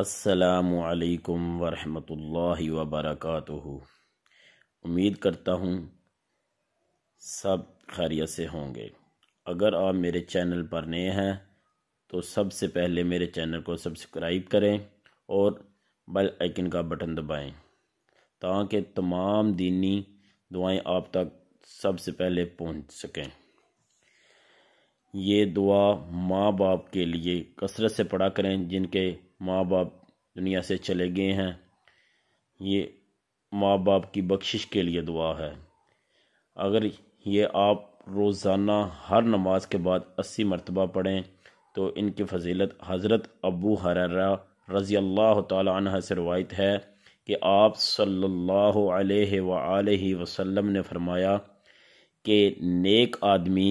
असलकम वरहमतुल्लाहि वबरकातुहु उम्मीद करता हूँ सब खैरियत से होंगे अगर आप मेरे चैनल पर नए हैं तो सबसे पहले मेरे चैनल को सब्सक्राइब करें और बेल आइकन का बटन दबाएं ताकि तमाम दीनी दुआएं आप तक सबसे पहले पहुंच सकें ये दुआ माँ बाप के लिए कसरत से पढ़ा करें जिनके माँ बाप दुनिया से चले गए हैं ये माँ बाप की बख्शिश के लिए दुआ है अगर ये आप रोज़ाना हर नमाज के बाद अस्सी मरतबा पढ़ें तो इनकी फजीलत हज़रत अबू हरारा रज़ी अल्लाह तह से रवायत है कि आप सल्लल्लाहु अलैहि वसल्लम ने फरमाया कि नेक आदमी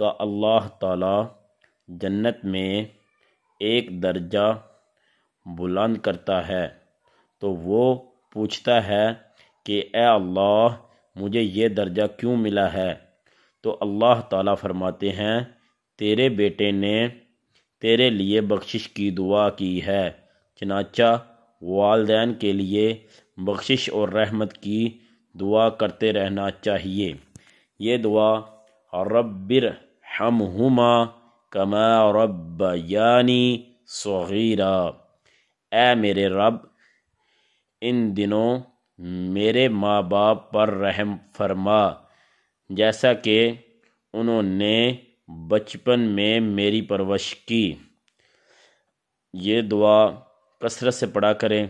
का अल्लाह ताला जन्नत में एक दर्जा बुलंद करता है तो वो पूछता है कि ए अल्लाह मुझे ये दर्जा क्यों मिला है तो अल्लाह ताला फरमाते हैं तेरे बेटे ने तेरे लिए बख्शिश की दुआ की है चनाचा वालदेन के लिए बख्शिश और रहमत की दुआ करते रहना चाहिए ये दुआ रब्बिर हमा कमा रब यानी सग़ीरा ए मेरे रब इन दिनों मेरे माँ बाप पर रहम फरमा जैसा कि उन्होंने बचपन में मेरी परवरिश की ये दुआ कसरत से पढ़ा करें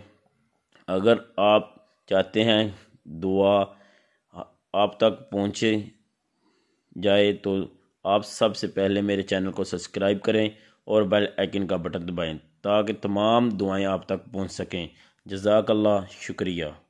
अगर आप चाहते हैं दुआ आप तक पहुँचे जाए तो आप सबसे पहले मेरे चैनल को सब्सक्राइब करें और बेल आइकन का बटन दबाएं ताकि तमाम दुआएं आप तक पहुंच सकें जजाकल्ला शुक्रिया